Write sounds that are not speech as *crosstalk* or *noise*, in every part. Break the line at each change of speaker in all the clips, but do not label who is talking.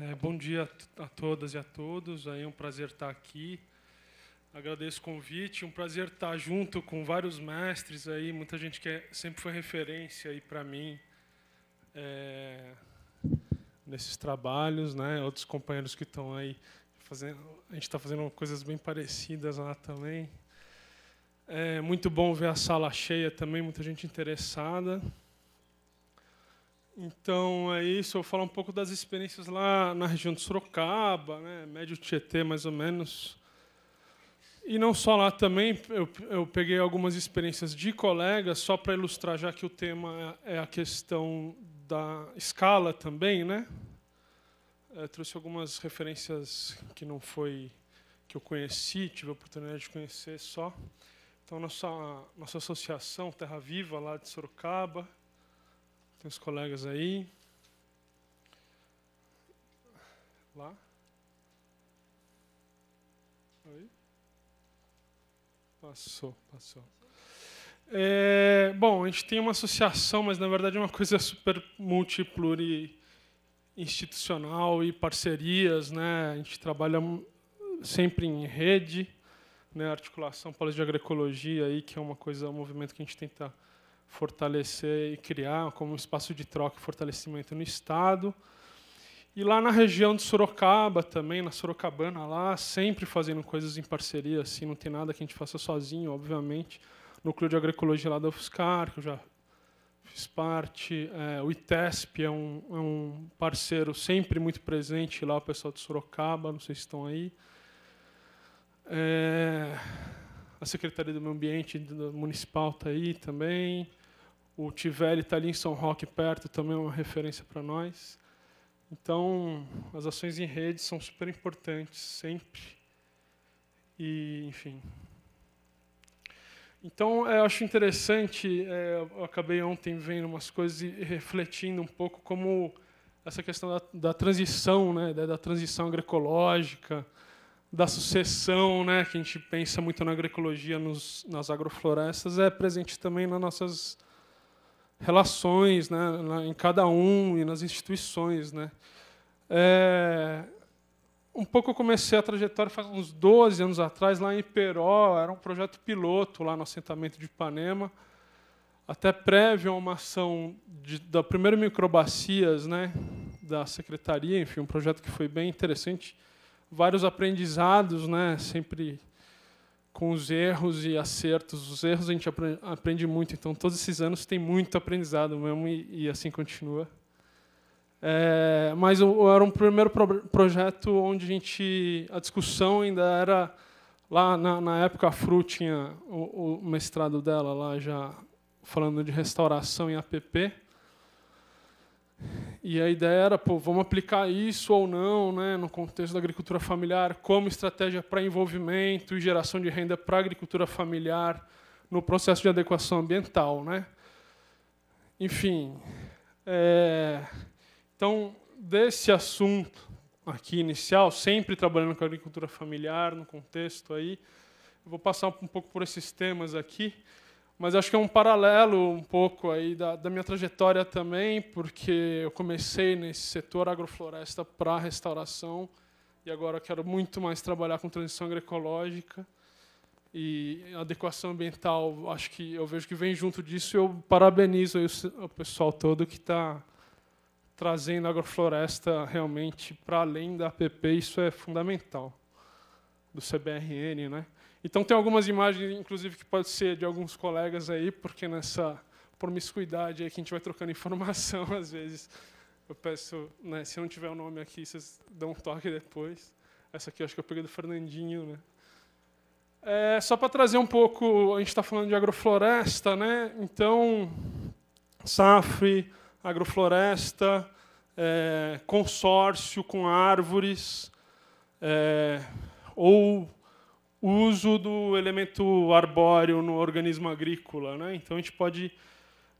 É, bom dia a todas e a todos. É um prazer estar aqui. Agradeço o convite. Um prazer estar junto com vários mestres aí. Muita gente que é, sempre foi referência aí para mim é, nesses trabalhos, né? Outros companheiros que estão aí fazendo. A gente está fazendo coisas bem parecidas lá também. É muito bom ver a sala cheia também. Muita gente interessada. Então, é isso. Eu vou falar um pouco das experiências lá na região de Sorocaba, né, Médio Tietê, mais ou menos. E não só lá também, eu, eu peguei algumas experiências de colegas, só para ilustrar, já que o tema é a questão da escala também, né? Eu é, trouxe algumas referências que não foi que eu conheci, tive a oportunidade de conhecer só. Então, nossa, nossa associação Terra Viva, lá de Sorocaba, tem os colegas aí. Lá. Aí. Passou, passou. É, bom, a gente tem uma associação, mas na verdade é uma coisa super multipluri institucional e parcerias, né? A gente trabalha sempre em rede, né? Articulação Paulista de Agroecologia aí, que é uma coisa, um movimento que a gente tenta fortalecer e criar como um espaço de troca e fortalecimento no Estado. E lá na região de Sorocaba também, na Sorocabana lá, sempre fazendo coisas em parceria, assim, não tem nada que a gente faça sozinho, obviamente. Núcleo de Agroecologia lá da UFSCar, que eu já fiz parte. É, o ITESP é um, é um parceiro sempre muito presente lá, o pessoal de Sorocaba, não sei se estão aí. É, a Secretaria do Meio Ambiente Municipal está aí também. O Tivelli está ali em São Roque, perto, também é uma referência para nós. Então, as ações em rede são super importantes, sempre. E, enfim. Então, é, eu acho interessante, é, eu acabei ontem vendo umas coisas e refletindo um pouco como essa questão da, da transição, né, da, da, transição agroecológica, da sucessão, né, que a gente pensa muito na agroecologia nos, nas agroflorestas, é presente também nas nossas relações né, em cada um e nas instituições. Né. É, um pouco eu comecei a trajetória faz uns 12 anos atrás, lá em Peró, era um projeto piloto lá no assentamento de Ipanema, até prévio a uma ação de, da primeira microbacias né, da secretaria, enfim, um projeto que foi bem interessante, vários aprendizados, né, sempre com os erros e acertos. Os erros a gente aprende muito, então todos esses anos tem muito aprendizado mesmo e, e assim continua. É, mas era um primeiro pro, projeto onde a gente a discussão ainda era lá na, na época a Fru tinha o, o mestrado dela lá já falando de restauração em app e a ideia era, pô, vamos aplicar isso ou não, né, no contexto da agricultura familiar, como estratégia para envolvimento e geração de renda para a agricultura familiar no processo de adequação ambiental, né? Enfim, é, então desse assunto aqui inicial, sempre trabalhando com a agricultura familiar no contexto aí, eu vou passar um pouco por esses temas aqui mas acho que é um paralelo um pouco aí da, da minha trajetória também, porque eu comecei nesse setor agrofloresta para restauração e agora quero muito mais trabalhar com transição agroecológica e adequação ambiental. Acho que eu vejo que vem junto disso. Eu parabenizo o pessoal todo que está trazendo a agrofloresta realmente para além da APP. Isso é fundamental do CBRN, né? Então, tem algumas imagens, inclusive, que pode ser de alguns colegas aí, porque nessa promiscuidade aí que a gente vai trocando informação, *laughs* às vezes, eu peço, né, se não tiver o nome aqui, vocês dão um toque depois. Essa aqui acho que eu peguei do Fernandinho. Né? É, só para trazer um pouco, a gente está falando de agrofloresta, né? então, SAFRE, agrofloresta, é, consórcio com árvores, é, ou o uso do elemento arbóreo no organismo agrícola. Né? Então, a gente pode,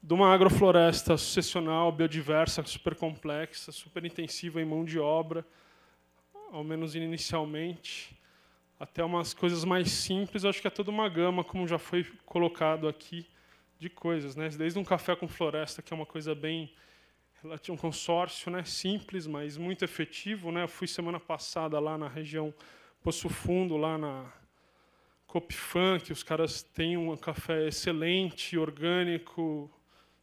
de uma agrofloresta sucessional, biodiversa, super complexa, super intensiva em mão de obra, ao menos inicialmente, até umas coisas mais simples, acho que é toda uma gama, como já foi colocado aqui, de coisas. Né? Desde um café com floresta, que é uma coisa bem um consórcio né, simples, mas muito efetivo. Né? Eu fui semana passada lá na região Poço Fundo, lá na, Copfan, que os caras têm um café excelente, orgânico,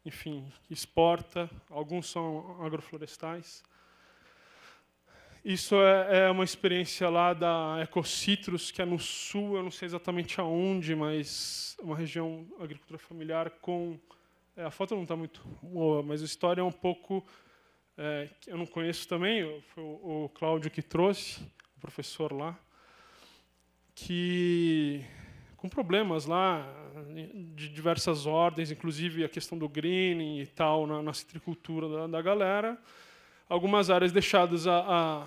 enfim, exporta. Alguns são agroflorestais. Isso é, é uma experiência lá da Ecocitrus, que é no sul, eu não sei exatamente aonde, mas é uma região agricultura familiar com... É, a foto não está muito boa, mas a história é um pouco... É, eu não conheço também, foi o, o Cláudio que trouxe, o professor lá que com problemas lá de diversas ordens, inclusive a questão do greening e tal na, na citricultura da, da, galera, algumas áreas deixadas a,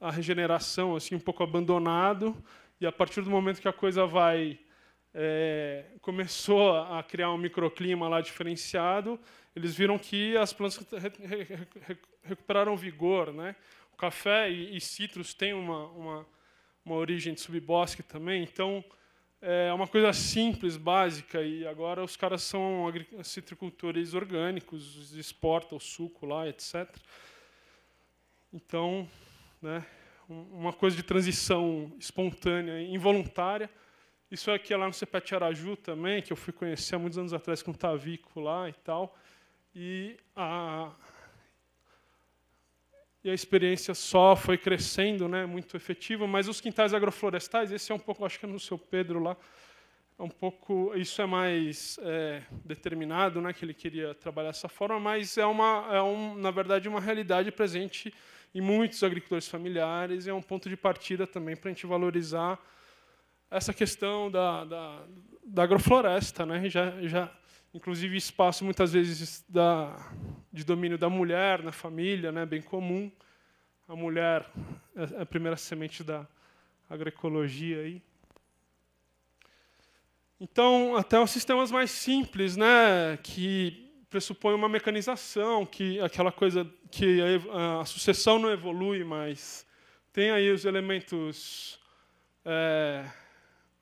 a, a, regeneração assim um pouco abandonado e a partir do momento que a coisa vai é, começou a criar um microclima lá diferenciado, eles viram que as plantas re, re, recuperaram vigor, né? O café e, e citros têm uma, uma uma origem de subbosque também, então é uma coisa simples, básica, e agora os caras são citricultores orgânicos, exportam o suco lá, etc. Então, né, uma coisa de transição espontânea, involuntária. Isso aqui é, é lá no Cepete Araju também, que eu fui conhecer há muitos anos atrás com o Tavico lá e tal. E a, e a experiência só foi crescendo, né, muito efetiva, mas os quintais agroflorestais, esse é um pouco, acho que é no seu Pedro lá, é um pouco, isso é mais é, determinado, né, que ele queria trabalhar dessa forma, mas é uma, é um, na verdade, uma realidade presente em muitos agricultores familiares e é um ponto de partida também para a gente valorizar essa questão da, da, da agrofloresta, né, já, já inclusive espaço muitas vezes da, de domínio da mulher na família, né, bem comum. A mulher é, é a primeira semente da agroecologia aí. Então, até os sistemas mais simples, né, que pressupõem uma mecanização, que aquela coisa que a, a sucessão não evolui, mas tem aí os elementos, é,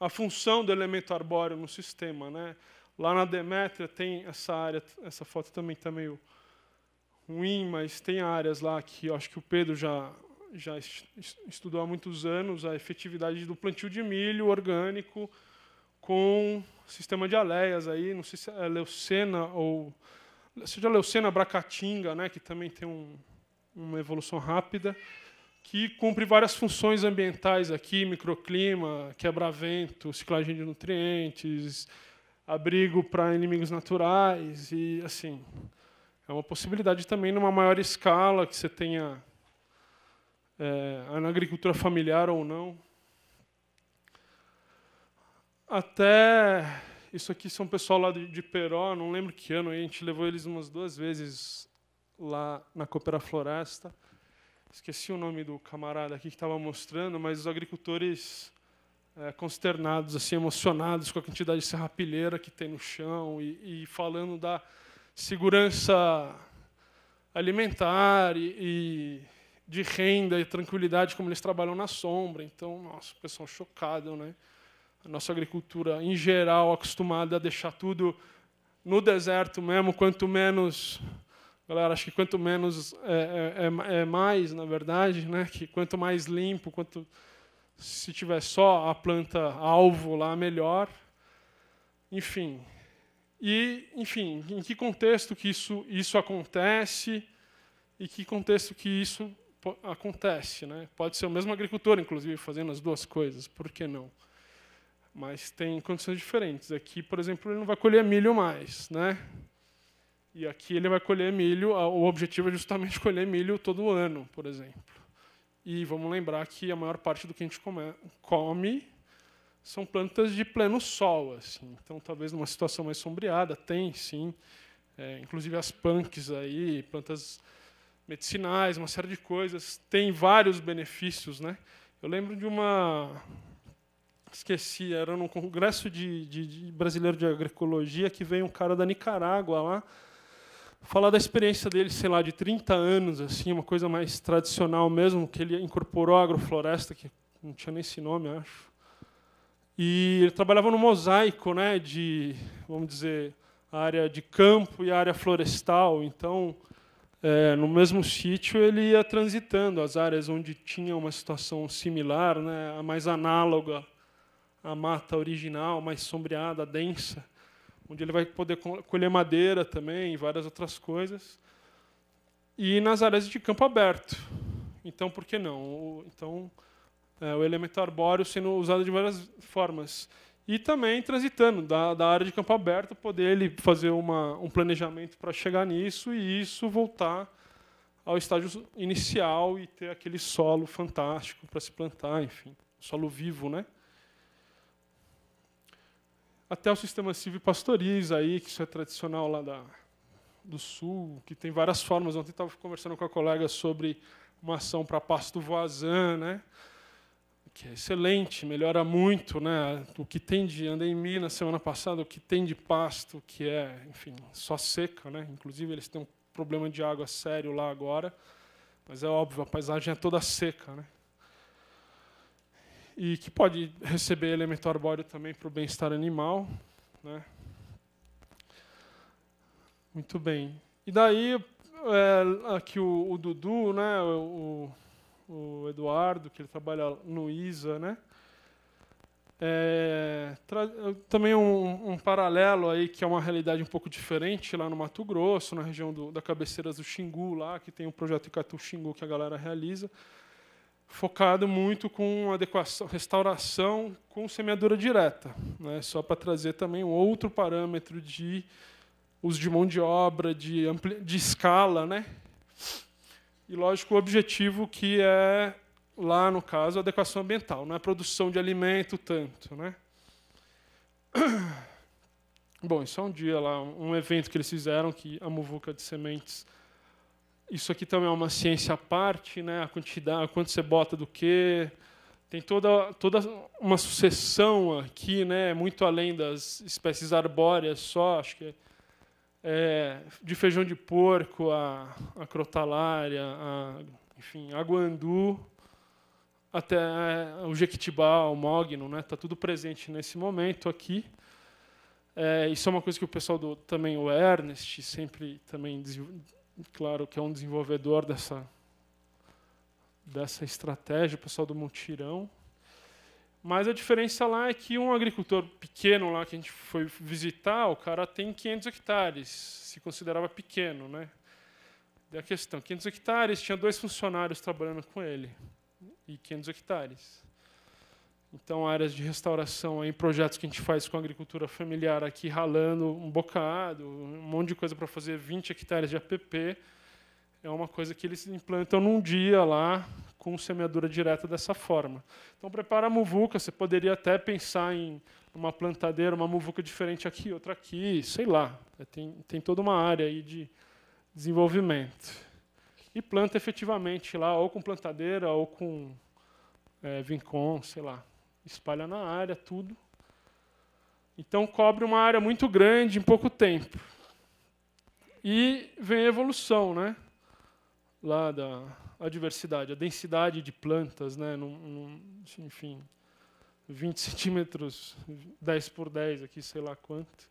a função do elemento arbóreo no sistema, né? Lá na Demetria tem essa área, essa foto também está meio ruim, mas tem áreas lá que eu acho que o Pedro já, já estudou há muitos anos, a efetividade do plantio de milho orgânico com sistema de aleias aí, não sei se é leucena ou seja é leucena bracatinga, né, que também tem um, uma evolução rápida, que cumpre várias funções ambientais aqui, microclima, quebra-vento, ciclagem de nutrientes, abrigo para inimigos naturais e assim. É uma possibilidade também numa maior escala que você tenha é, na agricultura familiar ou não. Até isso aqui são pessoal lá de, de Peró, não lembro que ano, a gente levou eles umas duas vezes lá na Coopera Floresta. Esqueci o nome do camarada aqui que estava mostrando, mas os agricultores é, consternados, assim, emocionados com a quantidade de serrapilheira que tem no chão e, e falando da segurança alimentar e, e, de renda e tranquilidade como eles trabalham na sombra. Então, nossa, o pessoal chocado, né? A nossa agricultura, em geral, acostumada a deixar tudo no deserto mesmo, quanto menos Galera, acho que quanto menos é, é, é, é mais, na verdade, né? Que quanto mais limpo, quanto se tiver só a planta alvo lá, melhor. Enfim. E, enfim, em que contexto que isso, isso acontece e que contexto que isso acontece. Né? Pode ser o mesmo agricultor, inclusive, fazendo as duas coisas, por que não? Mas tem condições diferentes. Aqui, por exemplo, ele não vai colher milho mais. Né? E aqui ele vai colher milho, o objetivo é justamente *laughs* colher milho todo ano, por exemplo. E vamos lembrar que a maior parte do que a gente come, come são plantas de pleno sol. Assim. Então, talvez numa situação mais sombreada, tem sim. É, inclusive as punks, aí, plantas medicinais, uma série de coisas. Tem vários benefícios. Né? Eu lembro de uma. Esqueci, era num congresso de, de, de brasileiro de agroecologia que veio um cara da Nicarágua lá falar da experiência dele, sei lá, de 30 anos, assim, uma coisa mais tradicional mesmo, que ele incorporou a agrofloresta, que não tinha nem esse nome, acho. E ele trabalhava no mosaico, né, de, vamos dizer, área de campo e área florestal. Então, é, no mesmo sítio, ele ia transitando as áreas onde tinha uma situação similar, né, a mais análoga à mata original, mais sombreada, densa onde ele vai poder colher madeira também e várias outras coisas. E nas áreas de campo aberto. Então, por que não? Então, é, o elemento arbóreo sendo usado de várias formas. E também transitando da, da área de campo aberto, poder ele fazer uma, um planejamento para chegar nisso e isso voltar ao estágio inicial e ter aquele solo fantástico para se plantar, enfim, solo vivo, né? até o sistema civil pastoria, aí que isso é tradicional lá da, do Sul, que tem várias formas. Ontem estava conversando com a colega sobre uma ação para pasto voazan, né? que é excelente, melhora muito, né? O que tem de andei em Minas semana passada, o que tem de pasto, que é, enfim, só seca, né? Inclusive eles têm um problema de água sério lá agora, mas é óbvio, a paisagem é toda seca, né? e que pode receber elemento arbóreo também para o bem-estar animal. Né? Muito bem. E daí, é, aqui o, o, Dudu, né, o, o, Eduardo, que ele trabalha no ISA, né? É, também um, um, paralelo aí que é uma realidade um pouco diferente lá no Mato Grosso, na região do, da cabeceiras do Xingu lá, que tem um projeto Icatu Xingu que a galera realiza focado muito com adequação, restauração com semeadura direta, né? só para trazer também um outro parâmetro de uso de mão de obra, de, de escala, né? E lógico o objetivo que é lá no caso a adequação ambiental, não é produção de alimento tanto, né? *coughs* Bom, isso é um dia lá, um evento que eles fizeram que a muvuca de sementes isso aqui também é uma ciência à parte, né? A quantidade, quanto você bota do quê? Tem toda toda uma sucessão aqui, né? Muito além das espécies arbóreas só, acho que é, é de feijão de porco, a, a crotalária, a, enfim, a guandu, até é, o jequitibá, o mogno, né? Tá tudo presente nesse momento aqui. É, isso é uma coisa que o pessoal do também o Ernest sempre também claro que é um desenvolvedor dessa, dessa estratégia, o pessoal do Multirão. Mas a diferença lá é que um agricultor pequeno lá que a gente foi visitar, o cara tem 500 hectares, se considerava pequeno, né? Da questão, 500 hectares, tinha dois funcionários trabalhando com ele e 500 hectares. Então, áreas de restauração, em projetos que a gente faz com agricultura familiar aqui, ralando um bocado, um monte de coisa para fazer, 20 hectares de APP, é uma coisa que eles implantam num dia lá, com semeadura direta dessa forma. Então, prepara a muvuca, você poderia até pensar em uma plantadeira, uma muvuca diferente aqui, outra aqui, sei lá. É, tem, tem toda uma área aí de desenvolvimento. E planta efetivamente lá, ou com plantadeira, ou com é, vincom, sei lá espalha na área, tudo. Então cobre uma área muito grande em pouco tempo. E vem a evolução, né? Lá da a diversidade, a densidade de plantas, né? Num, num, enfim, 20 centímetros, 10 por 10 aqui, sei lá quanto.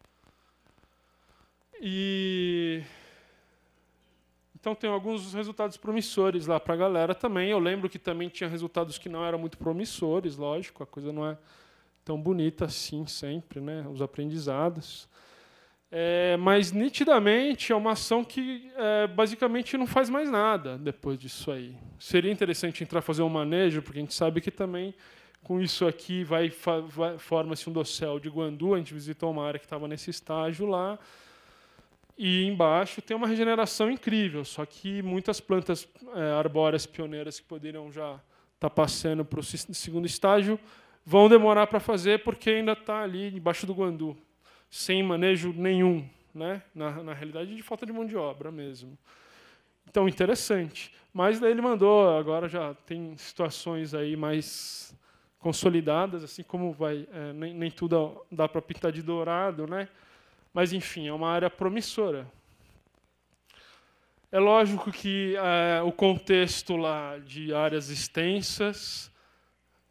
E então tem alguns resultados promissores lá para a galera também. Eu lembro que também tinha resultados que não eram muito promissores, lógico, a coisa não é tão bonita assim sempre, né? Os aprendizados. É, mas nitidamente é uma ação que é, basicamente não faz mais nada depois disso aí. Seria interessante entrar fazer um manejo, porque a gente sabe que também com isso aqui vai, vai forma-se um dossel de Guandu. A gente visitou uma área que estava nesse estágio lá. E embaixo tem uma regeneração incrível, só que muitas plantas é, arbóreas pioneiras que poderiam já estar tá passando para o segundo estágio vão demorar para fazer porque ainda está ali embaixo do guandu, sem manejo nenhum, né? na, na realidade, de falta de mão de obra mesmo. Então, interessante. Mas daí ele mandou, agora já tem situações aí mais consolidadas, assim como vai, é, nem, nem tudo dá para pintar de dourado, né? Mas, enfim, é uma área promissora. É lógico que é, o contexto lá de áreas extensas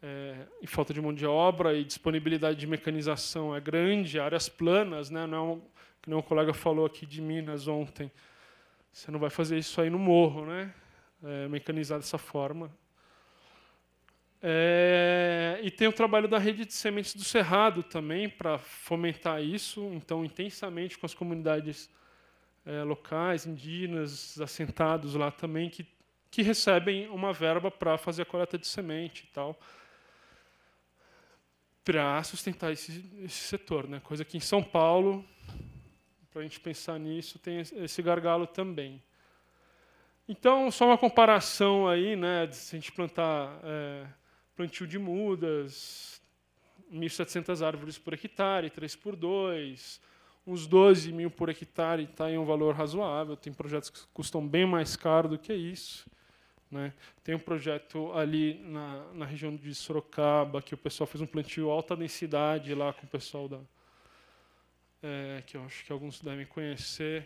é, e falta de mão de obra e disponibilidade de mecanização é grande, áreas planas, né, não é um, que nem o colega falou aqui de Minas ontem, você não vai fazer isso aí no morro, né? É, mecanizar dessa forma é, e tem o trabalho da Rede de Sementes do Cerrado também, para fomentar isso, então, intensamente com as comunidades é, locais, indígenas, assentados lá também, que, que recebem uma verba para fazer a coleta de semente e tal, para sustentar esse, esse setor. Né? Coisa que em São Paulo, para a gente pensar nisso, tem esse gargalo também. Então, só uma comparação aí, né, de se a gente plantar. É, plantio de mudas, 1.700 árvores por hectare, 3 por 2, uns 12 mil por hectare está em um valor razoável. Tem projetos que custam bem mais caro do que isso. Né? Tem um projeto ali na, na região de Sorocaba que o pessoal fez um plantio alta densidade lá com o pessoal da. É, que eu acho que alguns devem conhecer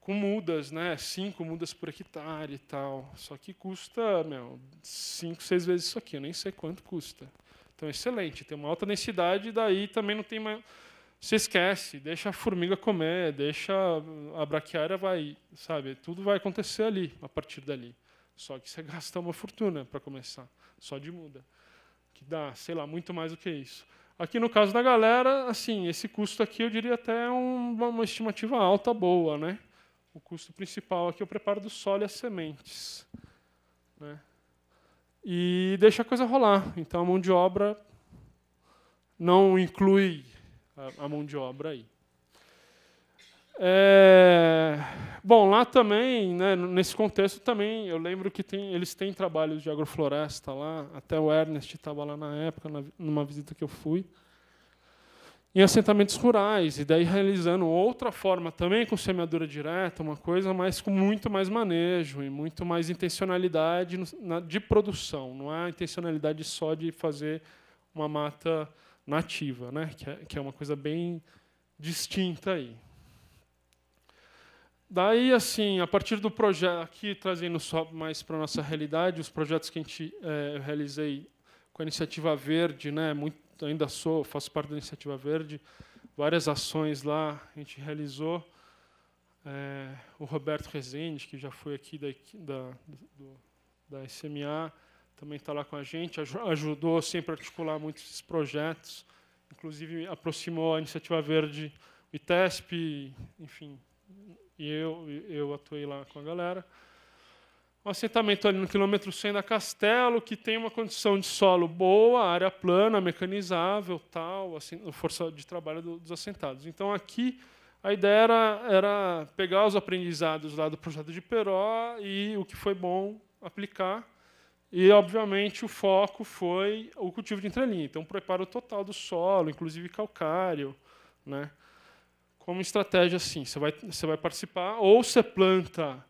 com mudas, né? Cinco mudas por hectare e tal. Só que custa, meu, cinco, seis vezes isso aqui. Eu nem sei quanto custa. Então, excelente. Tem uma alta densidade, daí também não tem mais... Se esquece, deixa a formiga comer, deixa a braquiária vai, sabe? Tudo vai acontecer ali, a partir dali. Só que você *laughs* gasta uma fortuna para começar, só de muda. Que dá, sei lá, muito mais do que isso. Aqui no caso da galera, assim, esse custo aqui eu diria até um, uma estimativa alta, boa, né? o custo principal aqui é o preparo do solo e as sementes. Né? E deixa a coisa rolar. Então, a mão de obra não inclui a, mão de obra aí. É, bom, lá também, né, nesse contexto também, eu lembro que tem, eles têm trabalhos de agrofloresta lá, até o Ernest estava lá na época, numa visita que eu fui em assentamentos rurais, e daí realizando outra forma também com semeadura direta, uma coisa mais com muito mais manejo e muito mais intencionalidade de produção, não é intencionalidade só de fazer uma mata nativa, né? que, é, que é uma coisa bem distinta aí. Daí, assim, a partir do projeto, aqui trazendo só mais para a nossa realidade, os projetos que a gente é, realizei com a iniciativa verde, né, muito ainda sou, faço parte da Iniciativa Verde, várias ações lá a gente realizou. É, o Roberto Rezende, que já foi aqui da, da, do, da SMA, também está lá com a gente, ajudou sempre a articular muitos projetos, inclusive aproximou a Iniciativa Verde, o ITESP, enfim, e eu, eu atuei lá com a galera um assentamento ali no quilômetro 100 da Castelo, que tem uma condição de solo boa, área plana, mecanizável, tal, assim, força de trabalho do, dos assentados. Então, aqui, a ideia era, era pegar os aprendizados lá do projeto de Peró e o que foi bom aplicar. E, obviamente, o foco foi o cultivo de entrelinha. Então, preparo total do solo, inclusive calcário, né? como estratégia, assim, você vai, você vai participar, ou você planta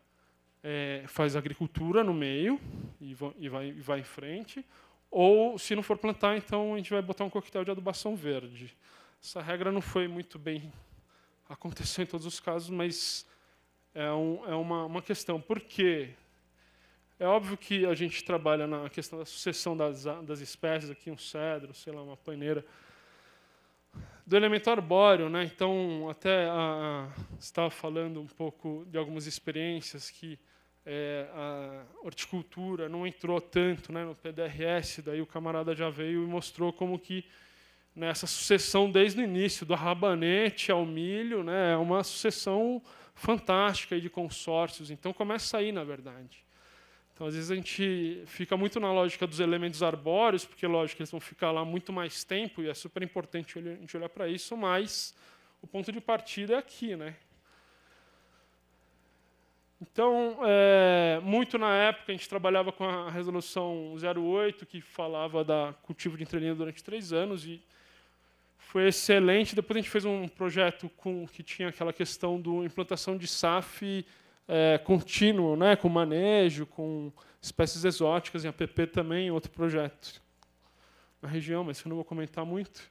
é, faz agricultura no meio e, e, vai, e vai em frente, ou se não for plantar, então a gente vai botar um coquetel de adubação verde. Essa regra não foi muito bem. *laughs* Aconteceu em todos os casos, mas é, um, é uma, uma questão. Por quê? É óbvio que a gente trabalha na questão da sucessão das, das espécies, aqui um cedro, sei lá, uma paineira, do elemento arbóreo, né? Então, até a, a, estava falando um pouco de algumas experiências que é, a horticultura não entrou tanto né, no PDRS, daí o camarada já veio e mostrou como que nessa né, sucessão desde o início, do rabanete ao milho, né, é uma sucessão fantástica de consórcios. Então começa aí, na verdade. Então, às vezes, a gente fica muito na lógica dos elementos arbóreos, porque, lógico, eles vão ficar lá muito mais tempo, e é super importante a gente olhar para isso, mas o ponto de partida é aqui, né? Então, é, muito na época, a gente trabalhava com a resolução 08, que falava da cultivo de entrelinha durante três anos, e foi excelente. Depois a gente fez um projeto com, que tinha aquela questão do implantação de SAF é, contínuo, né, com manejo, com espécies exóticas, em APP também, outro projeto na região, mas eu não vou comentar muito.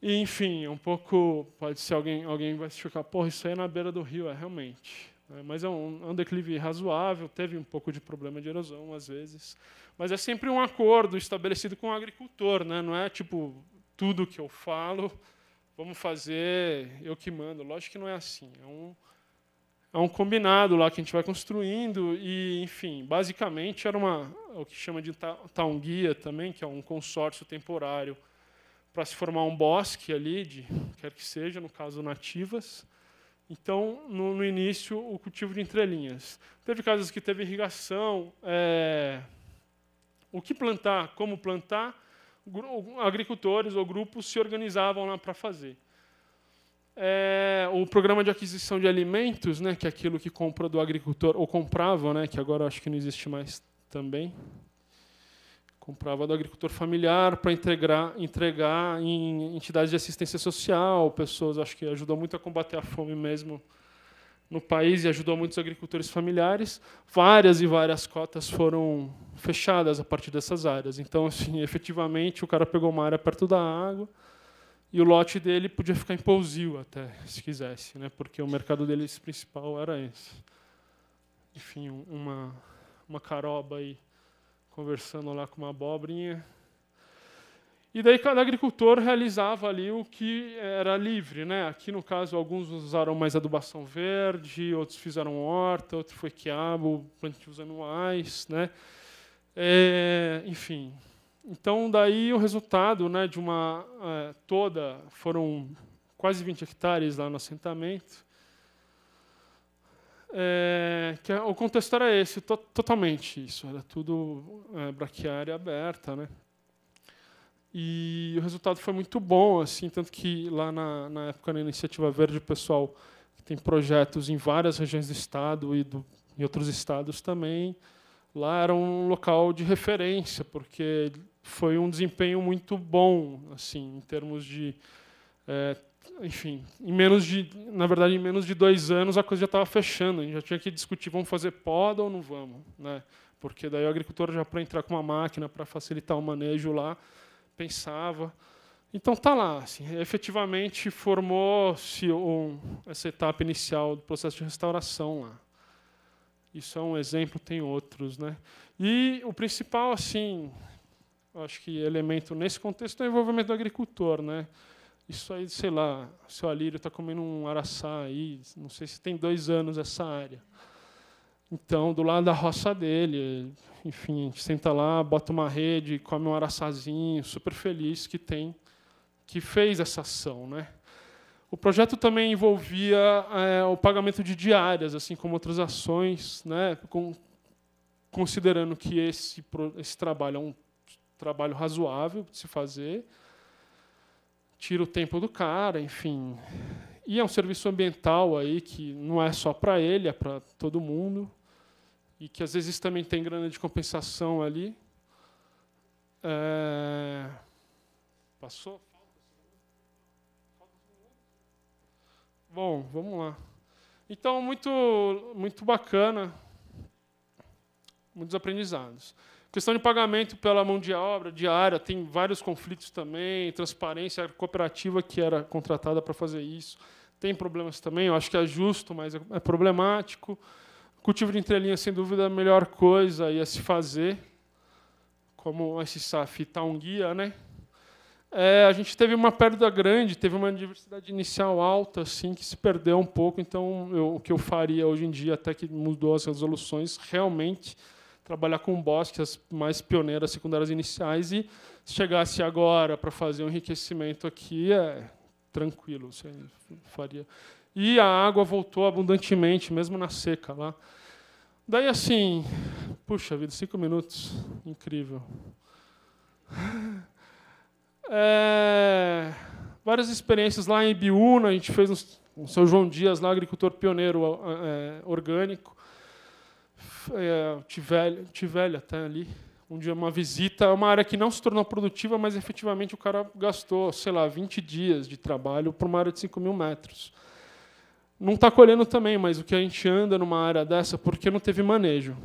E, enfim, um pouco, pode ser alguém, alguém vai se chocar, porra, isso aí é na beira do rio, é realmente. É, mas é um, é um, declive razoável, teve um pouco de problema de erosão às vezes, mas é sempre um acordo estabelecido com o agricultor, né? não é tipo tudo que eu falo, vamos fazer, eu que mando. Lógico que não é assim, é um, é um combinado lá que a gente vai construindo e, enfim, basicamente era uma, o que chama de taunguia também, que é um consórcio temporário para se formar um bosque ali, de quer que seja, no caso nativas, então, no, no, início, o cultivo de entrelinhas. Teve casos que teve irrigação, é, o que plantar, como plantar, agricultores ou grupos se organizavam lá para fazer. É, o programa de aquisição de alimentos, né, que é aquilo que compra do agricultor, ou comprava, né, que agora acho que não existe mais também, comprava do agricultor familiar para entregar, entregar em entidades de assistência social, pessoas, acho que ajudou muito a combater a fome mesmo no país e ajudou muitos agricultores familiares. Várias e várias cotas foram fechadas a partir dessas áreas. Então, assim, efetivamente, o cara pegou uma área perto da água e o lote dele podia ficar em pousio até, se quisesse, né? porque o mercado dele principal era esse. Enfim, uma, uma caroba aí conversando lá com uma abobrinha. E daí cada agricultor realizava ali o que era livre, né? Aqui no caso alguns usaram mais adubação verde, outros fizeram horta, outro foi quiabo, plantios anuais, né? É, enfim, então daí o resultado, né, de uma é, toda foram quase 20 hectares lá no assentamento. É, que é, o contexto era esse, to totalmente isso. Era tudo é, braquiária aberta, né? E o resultado foi muito bom, assim, tanto que lá na, na época na Iniciativa Verde, o pessoal tem projetos em várias regiões do estado e do, em outros estados também. Lá era um local de referência, porque foi um desempenho muito bom, assim, em termos de é, enfim, em menos de, na verdade, em menos de dois anos a coisa já estava fechando. A gente já tinha que discutir, vamos fazer poda ou não vamos, né? Porque daí o agricultor já para entrar com uma máquina para facilitar o manejo lá pensava. Então tá lá, assim, efetivamente formou-se um, essa etapa inicial do processo de restauração lá. Isso é um exemplo, tem outros, né? E o principal, assim, acho que elemento nesse contexto é o envolvimento do agricultor, né? Isso aí, sei lá, o seu Alírio está comendo um araçá aí, não sei se tem dois anos essa área. Então, do lado da roça dele, enfim, a gente senta lá, bota uma rede, come um araçazinho, super feliz que tem, que fez essa ação, né? O projeto também envolvia é, o pagamento de diárias, assim como outras ações, né? Com, considerando que esse, esse trabalho é um trabalho razoável de se fazer, tira o tempo do cara, enfim. E é um serviço ambiental aí que não é só para ele, é para todo mundo. E que às vezes também tem grana de compensação ali. É... Passou? Bom, vamos lá. Então, muito, muito bacana. Muitos aprendizados. Questão de pagamento pela mão de obra diária, tem vários conflitos também, transparência, a cooperativa que era contratada para fazer isso tem problemas também, eu acho que é justo, mas é, é problemático. Cultivo de entrelinha, sem dúvida, é a melhor coisa a se fazer, como esse SAF está um guia, né? É, a gente teve uma perda grande, teve uma diversidade inicial alta, assim, que se perdeu um pouco. Então, eu, o que eu faria hoje em dia, até que mudou as resoluções, realmente trabalhar com bosques as mais pioneiras secundárias iniciais, e se chegasse agora para fazer um enriquecimento aqui, é tranquilo, você faria. E a água voltou abundantemente, mesmo na seca lá. Daí, assim, puxa vida, cinco minutos, incrível. É, várias experiências lá em Biúna, a gente fez uns, um São João Dias, lá, agricultor pioneiro é, orgânico é, Tivelli, até ali, onde é uma visita, é uma área que não se tornou produtiva, mas efetivamente o cara gastou, sei lá, 20 dias de trabalho para uma área de 5 mil metros. Não está colhendo também, mas o que a gente anda numa área dessa, porque não teve manejo.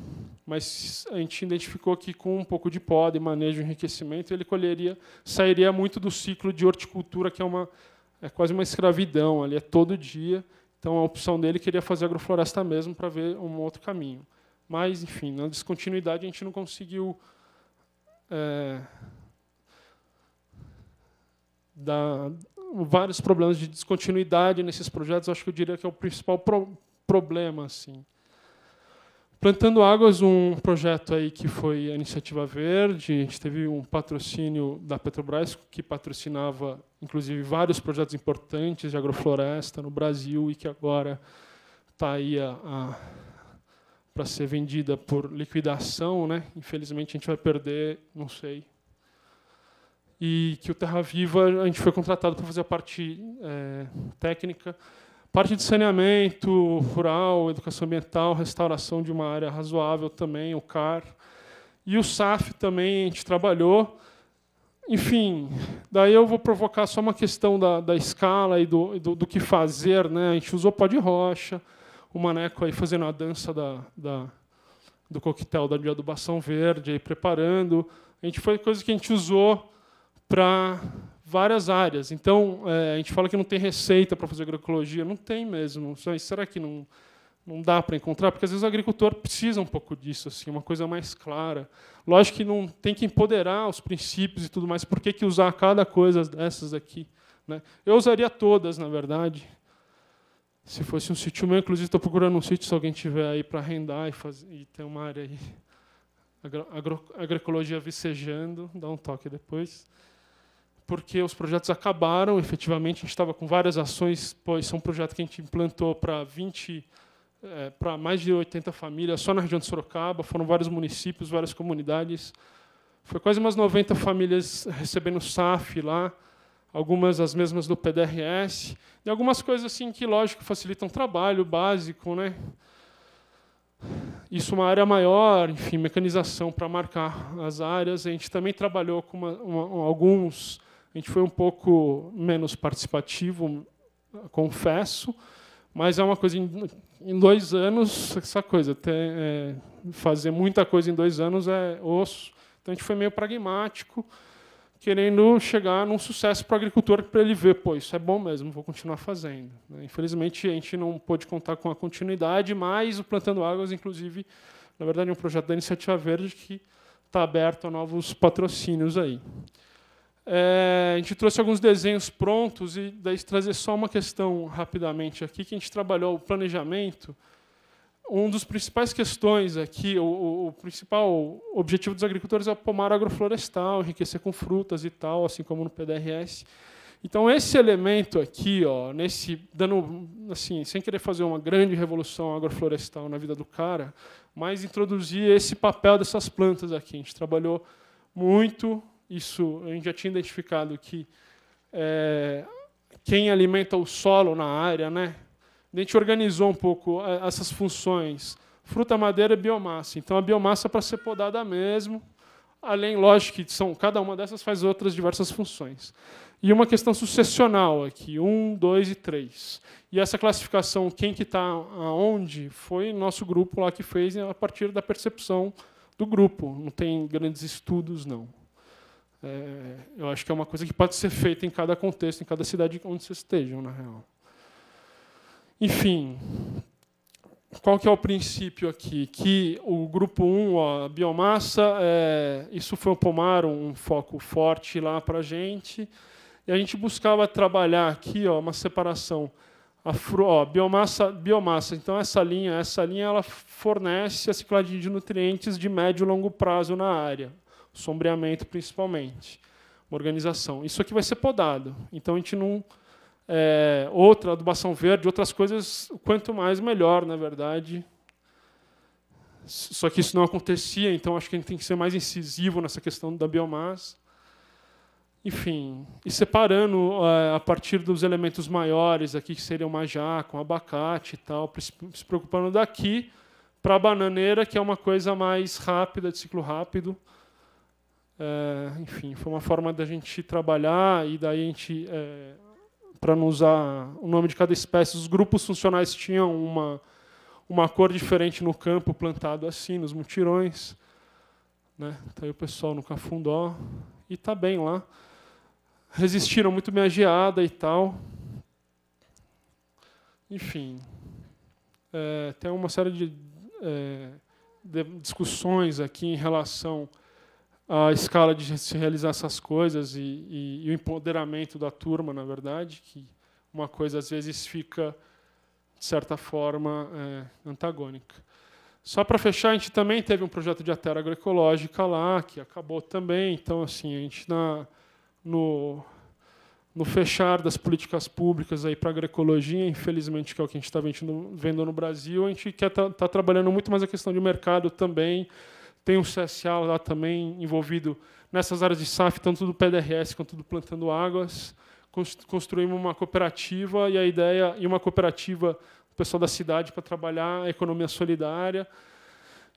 Mas a gente identificou que com um pouco de poda e manejo e enriquecimento, ele colheria, sairia muito do ciclo de horticultura, que é, uma, é quase uma escravidão, ali é todo dia. Então a opção dele queria fazer agrofloresta mesmo para ver um outro caminho. Mas, enfim, na descontinuidade a gente não conseguiu é, dar vários problemas de descontinuidade nesses projetos. Acho que eu diria que é o principal pro problema, assim. Plantando Águas, um projeto aí que foi a Iniciativa Verde, a gente teve um patrocínio da Petrobras que patrocinava, inclusive, vários projetos importantes de agrofloresta no Brasil e que agora está aí a, a para ser vendida por liquidação, né? Infelizmente a gente vai perder, não sei. E que o Terra Viva a gente foi contratado para fazer a parte é, técnica, parte de saneamento rural, educação ambiental, restauração de uma área razoável também, o CAR. E o SAF também a gente trabalhou. Enfim, daí eu vou provocar só uma questão da, da escala e do, do, do que fazer. Né? A gente usou pó de rocha, o Maneco aí fazendo a dança da, da do coquetel da adubação verde, aí preparando. A gente foi coisa que a gente usou para várias áreas. Então, é, a gente fala que não tem receita para fazer agroecologia. Não tem mesmo. Será que não, não dá para encontrar? Porque, às vezes, o agricultor precisa um pouco disso, assim, uma coisa mais clara. Lógico que não tem que empoderar os princípios e tudo mais. Por que, que usar cada coisa dessas aqui? Né? Eu usaria todas, na verdade. Se fosse um sítio meu, inclusive estou procurando um sítio, se alguém tiver aí para arrendar e, fazer, e tem uma área aí, agro, agroecologia vicejando, dá um toque depois. Porque os projetos acabaram, efetivamente, a gente estava com várias ações, pois são é um projeto que a gente implantou para 20 é, para mais de 80 famílias, só na região de Sorocaba, foram vários municípios, várias comunidades. Foi quase umas 90 famílias recebendo SAF lá, algumas as mesmas do PDRS, e algumas coisas assim que, lógico, facilitam o trabalho básico, né? Isso é uma área maior, enfim, mecanização para marcar as áreas. A gente também trabalhou com uma, uma, alguns, a gente foi um pouco menos participativo, confesso, mas é uma coisa em, em dois anos, essa coisa, ter, é, fazer muita coisa em dois anos é osso. Então a gente foi meio pragmático querendo chegar num sucesso para o agricultor, para ele ver, pô, isso é bom mesmo, vou continuar fazendo. Né? Infelizmente, a gente não pôde contar com a continuidade, mas o Plantando Águas, inclusive, na verdade, é um projeto da Iniciativa Verde que está aberto a novos patrocínios aí. É, a gente trouxe alguns desenhos prontos e daí trazer só uma questão rapidamente aqui, que a gente trabalhou o planejamento, um dos principais questões aqui, o, o, principal objetivo dos agricultores é o pomar agroflorestal, enriquecer com frutas e tal, assim como no PDRS. Então esse elemento aqui, ó, nesse dando assim, sem querer fazer uma grande revolução agroflorestal na vida do cara, mas introduzir esse papel dessas plantas aqui. A gente trabalhou muito isso, a gente já tinha identificado que é, quem alimenta o solo na área, né, a gente organizou um pouco é, essas funções. Fruta, madeira e biomassa. Então, a biomassa é para ser podada mesmo, além, lógico, que são, cada uma dessas faz outras diversas funções. E uma questão sucessional aqui, um, dois e três. E essa classificação, quem que está aonde, foi nosso grupo lá que fez a partir da percepção do grupo. Não tem grandes estudos, não. É, eu acho que é uma coisa que pode ser feita em cada contexto, em cada cidade onde vocês estejam, na real. Enfim, qual que é o princípio aqui? Que o grupo 1, a biomassa, é, isso foi um pomar, um foco forte lá para a gente. E a gente buscava trabalhar aqui ó, uma separação. a ó, biomassa, biomassa. Então essa linha, essa linha ela fornece a cicladinha de nutrientes de médio e longo prazo na área, sombreamento principalmente, uma organização. Isso aqui vai ser podado. Então a gente não é, outra adubação verde, outras coisas, quanto mais melhor, na verdade. Só que isso não acontecia, então acho que a gente tem que ser mais incisivo nessa questão da biomassa. Enfim, e separando é, a partir dos elementos maiores aqui, que seriam majá com abacate e tal, se preocupando daqui para a bananeira, que é uma coisa mais rápida, de ciclo rápido. É, enfim, foi uma forma da gente trabalhar e daí a gente é, para não usar o nome de cada espécie, os grupos funcionais tinham uma, uma cor diferente no campo plantado assim, nos mutirões. Né? Tá aí o pessoal no Cafundó. E tá bem lá. Resistiram muito bem à geada e tal. Enfim, é, tem uma série de, é, de discussões aqui em relação a escala de se realizar essas coisas e, e, e, o empoderamento da turma, na verdade, que uma coisa às vezes fica, de certa forma, é, antagônica. Só para fechar, a gente também teve um projeto de atera agroecológica lá, que acabou também. Então, assim, a gente na, no, no fechar das políticas públicas aí para agroecologia, infelizmente que é o que a gente está vendo, vendo no Brasil, a gente quer estar tá, tá trabalhando muito mais a questão de mercado também, tem um CSA lá também envolvido nessas áreas de SAF, tanto do PDRS quanto do Plantando Águas. Construímos uma cooperativa e a ideia e uma cooperativa do pessoal da cidade para trabalhar a economia solidária.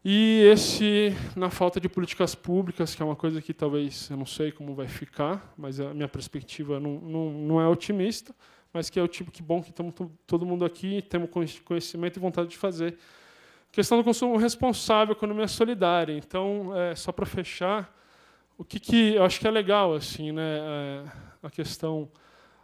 E esse, na falta de políticas públicas, que é uma coisa que talvez eu não sei como vai ficar, mas a minha perspectiva não, não, não é otimista, mas que é o tipo que bom que estamos todo mundo aqui, temos conhecimento e vontade de fazer. Questão do consumo responsável, economia solidária. Então, é, só para fechar, o que, que eu acho que é legal, assim, né, é, a questão,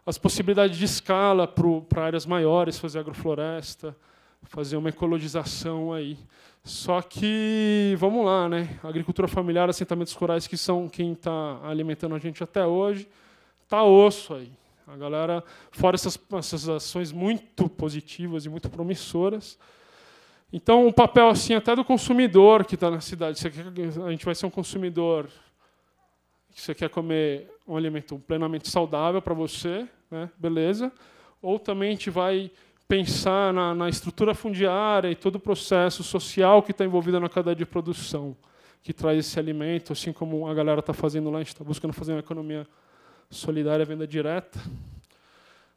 as possibilidades de escala para áreas maiores, fazer agrofloresta, fazer uma ecologização aí. Só que, vamos lá, né? Agricultura familiar, assentamentos rurais, que são quem está alimentando a gente até hoje, tá osso aí. A galera, fora essas, essas ações muito positivas e muito promissoras, então, um papel assim até do consumidor que está na cidade. a gente vai ser um consumidor que você quer comer um alimento plenamente saudável para você, né? beleza. Ou também a gente vai pensar na, na estrutura fundiária e todo o processo social que está envolvido na cadeia de produção que traz esse alimento, assim como a galera está fazendo lá, a gente está buscando fazer uma economia solidária, venda direta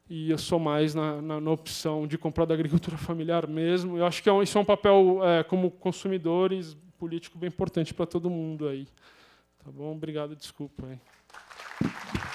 e eu sou mais na, na, na, opção de comprar da agricultura *laughs* familiar mesmo. Eu acho que é um, isso é um papel, é, como consumidores, político bem importante para todo mundo aí. Tá bom? Obrigado, desculpa aí.